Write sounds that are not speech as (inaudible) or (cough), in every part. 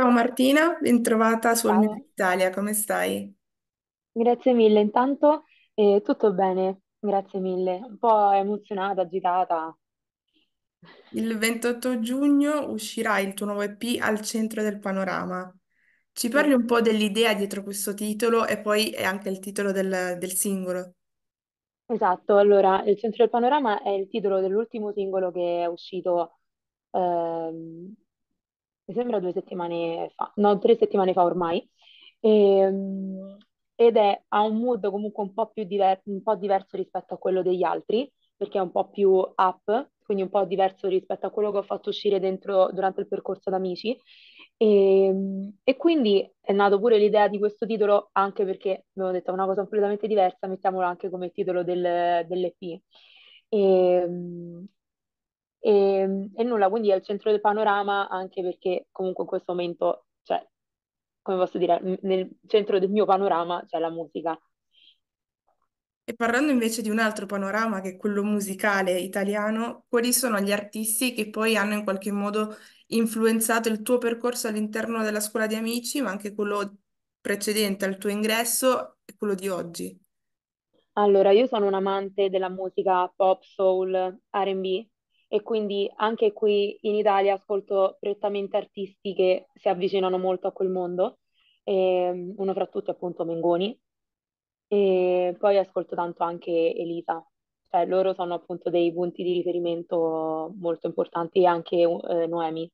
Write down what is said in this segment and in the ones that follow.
Ciao Martina, bentrovata su Ciao, Mio Italia, come stai? grazie mille. Intanto eh, tutto bene, grazie mille. Un po' emozionata, agitata. Il 28 giugno uscirà il tuo nuovo EP al centro del panorama. Ci parli un po' dell'idea dietro questo titolo e poi è anche il titolo del, del singolo. Esatto, allora, Il centro del panorama è il titolo dell'ultimo singolo che è uscito ehm, mi sembra due settimane fa, no, tre settimane fa ormai, e, ehm, ed è, ha un mood comunque un po' più diver- un po diverso rispetto a quello degli altri, perché è un po' più up, quindi un po' diverso rispetto a quello che ho fatto uscire dentro durante il percorso d'amici. E, ehm, e quindi è nata pure l'idea di questo titolo, anche perché abbiamo detto una cosa completamente diversa, mettiamolo anche come titolo del, dell'EP. E, ehm, nulla, quindi è al centro del panorama anche perché comunque in questo momento, cioè, come posso dire, nel centro del mio panorama c'è la musica. E parlando invece di un altro panorama che è quello musicale italiano, quali sono gli artisti che poi hanno in qualche modo influenzato il tuo percorso all'interno della scuola di amici, ma anche quello precedente al tuo ingresso e quello di oggi? Allora, io sono un amante della musica pop, soul, R&B, e quindi anche qui in Italia ascolto prettamente artisti che si avvicinano molto a quel mondo, e, ehm, uno fra tutti appunto Mengoni, e poi ascolto tanto anche Elisa, cioè loro sono appunto dei punti di riferimento molto importanti e anche eh, Noemi.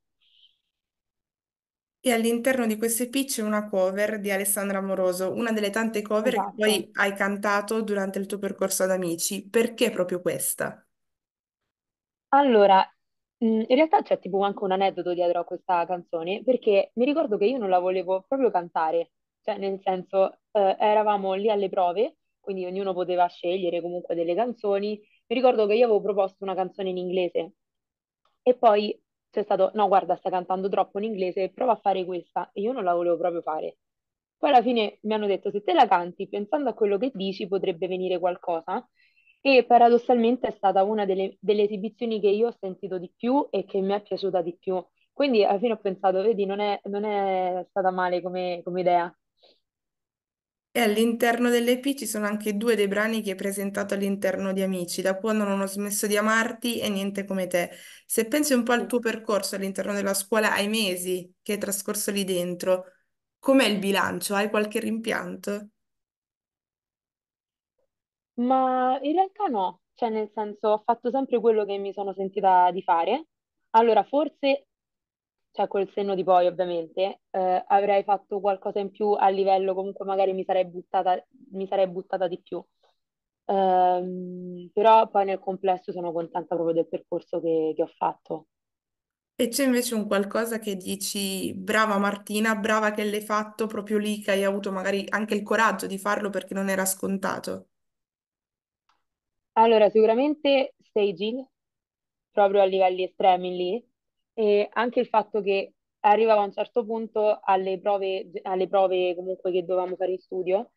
E all'interno di queste pitch c'è una cover di Alessandra Moroso, una delle tante cover esatto. che poi hai cantato durante il tuo percorso ad Amici. Perché proprio questa? Allora, in realtà c'è tipo anche un aneddoto dietro a questa canzone, perché mi ricordo che io non la volevo proprio cantare, cioè nel senso, ehm, eravamo lì alle prove, quindi ognuno poteva scegliere comunque delle canzoni. Mi ricordo che io avevo proposto una canzone in inglese e poi c'è stato: "No guarda sta cantando troppo in inglese, prova a fare questa." E io non la volevo proprio fare. Poi alla fine mi hanno detto: "Se te la canti pensando a quello che dici potrebbe venire qualcosa." e paradossalmente è stata una delle, delle, esibizioni che io ho sentito di più e che mi è piaciuta di più. Quindi alla fine ho pensato, vedi, non è, non è stata male come, come idea. E all'interno dell'EP ci sono anche due dei brani che hai presentato all'interno di Amici, da quando non ho smesso di amarti e niente come te. Se pensi un po' al tuo percorso all'interno della scuola, ai mesi che hai trascorso lì dentro, com'è il bilancio? Hai qualche rimpianto? Ma in realtà no, cioè nel senso ho fatto sempre quello che mi sono sentita di fare. Allora, forse, cioè col senno di poi ovviamente, eh, avrei fatto qualcosa in più a livello, comunque magari mi sarei buttata, mi sarei buttata di più. Ehm, però poi nel complesso sono contenta proprio del percorso che, che ho fatto. E c'è invece un qualcosa che dici, brava Martina, brava che l'hai fatto proprio lì, che hai avuto magari anche il coraggio di farlo perché non era scontato. Allora, sicuramente staging, proprio a livelli estremi lì, e anche il fatto che arrivavo a un certo punto alle prove, alle prove comunque che dovevamo fare in studio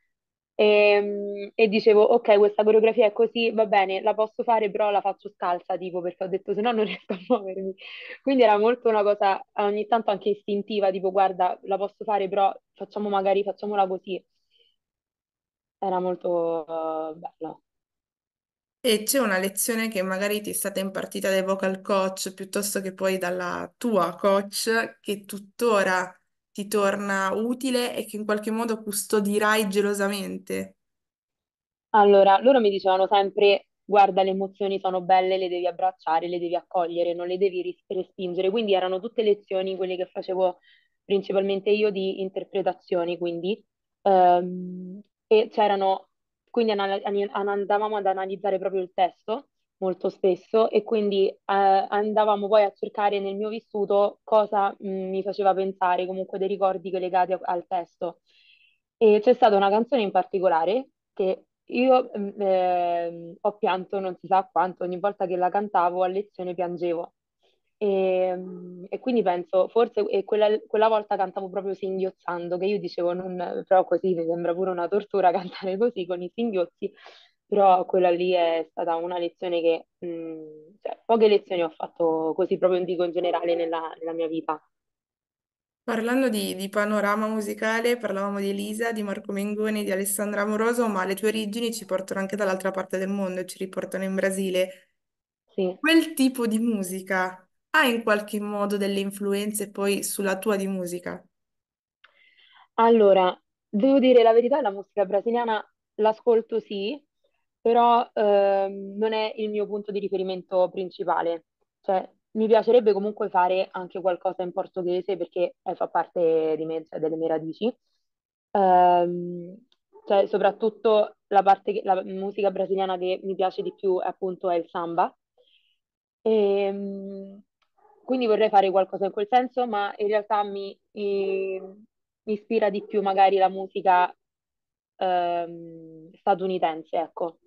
e, ehm, e, dicevo, ok, questa coreografia è così, va bene, la posso fare, però la faccio scalza, tipo, perché ho detto, se no non (laughs) riesco a muovermi. Quindi era molto una cosa ogni tanto anche istintiva, tipo, guarda, la posso fare, però facciamo magari, facciamola così. Era molto uh, eh, bello. E c'è una lezione che magari ti è stata impartita dai vocal coach piuttosto che poi dalla tua coach che tuttora ti torna utile e che in qualche modo custodirai gelosamente. Allora, loro mi dicevano sempre, guarda, le emozioni sono belle, le devi abbracciare, le devi accogliere, non le devi respingere. Quindi erano tutte lezioni, quelle che facevo principalmente io, di interpretazioni, quindi. Ehm, e c'erano quindi anal- andavamo ad analizzare proprio il testo molto spesso e quindi eh, andavamo poi a cercare nel mio vissuto cosa mh, mm, mi faceva pensare, comunque dei ricordi legati a- al testo. E c'è stata una canzone in particolare che io eh, ho pianto non si sa quanto, ogni volta che la cantavo a lezione piangevo. E, ehm, e, quindi penso, forse quella, quella, volta cantavo proprio singhiozzando, che io dicevo, non, però così mi sembra pure una tortura (laughs) cantare così con i singhiozzi, però quella lì è stata una lezione che, mh, mm, cioè, poche lezioni ho fatto così proprio dico in generale nella, nella mia vita. Parlando di, di, panorama musicale, parlavamo di Elisa, di Marco Mengoni, di Alessandra Amoroso, ma le tue origini ci portano anche dall'altra parte del mondo, ci riportano in Brasile. Sì. Quel tipo di musica ha in qualche modo delle influenze poi sulla tua di musica? Allora, devo dire la verità, la musica brasiliana l'ascolto sì, però ehm, non è il mio punto di riferimento principale. Cioè, mi piacerebbe comunque fare anche qualcosa in portoghese perché eh, fa parte di me, cioè delle mie radici. Ehm, cioè, soprattutto la parte che, la musica brasiliana che mi piace di più appunto è il samba. E, ehm, quindi vorrei fare qualcosa in quel senso, ma in realtà mi, eh, mi ispira di più magari la musica ehm, statunitense, ecco.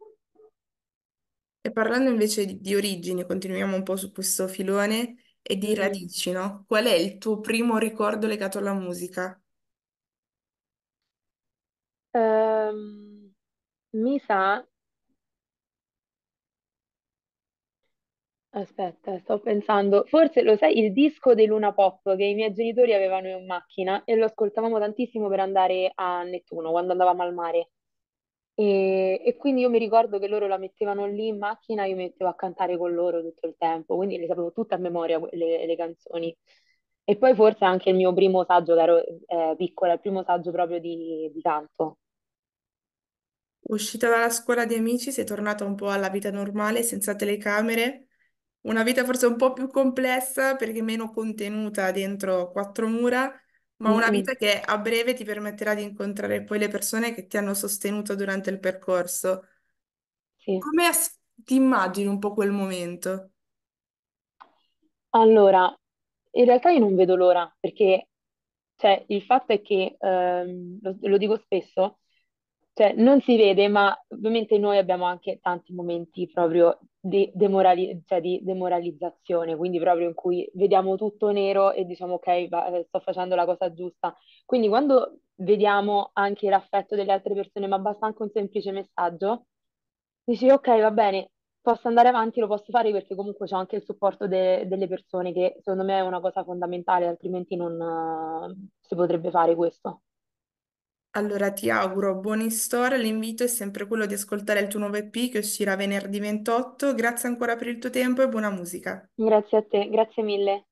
E parlando invece di, di origini, continuiamo un po' su questo filone e di mhm. radici, no? Qual è il tuo primo ricordo legato alla musica? Ehm, mi sa Aspetta, sto pensando, forse lo sai, il disco dei Luna Pop che i miei genitori avevano in macchina e lo ascoltavamo tantissimo per andare a Nettuno quando andavamo al mare. E, e quindi io mi ricordo che loro la mettevano lì in macchina, io mi mettevo a cantare con loro tutto il tempo, quindi le sapevo tutte a memoria le, le canzoni. E poi forse anche il mio primo saggio, che ero eh, piccola, il primo saggio proprio di, di canto. Uscita dalla scuola di amici, sei tornata un po' alla vita normale, senza telecamere una vita forse un po' più complessa perché meno contenuta dentro quattro mura, ma una vita che a breve ti permetterà di incontrare poi le persone che ti hanno sostenuto durante il percorso. Come ti immagini un po' quel momento? Allora, in realtà io non vedo l'ora perché cioè, il fatto è che, ehm, lo, lo dico spesso, cioè, non si vede, ma ovviamente noi abbiamo anche tanti momenti proprio di, demorali- cioè di demoralizzazione, quindi proprio in cui vediamo tutto nero e diciamo ok, va, eh, sto facendo la cosa giusta. Quindi quando vediamo anche l'affetto delle altre persone, ma basta anche un semplice messaggio, dici ok, va bene, posso andare avanti, lo posso fare perché comunque c'è anche il supporto de- delle persone, che secondo me è una cosa fondamentale, altrimenti non uh, si potrebbe fare questo. Allora ti auguro buoni store, l'invito è sempre quello di ascoltare il tuo nuovo EP che uscirà venerdì 28. Grazie ancora per il tuo tempo e buona musica. Grazie a te, grazie mille.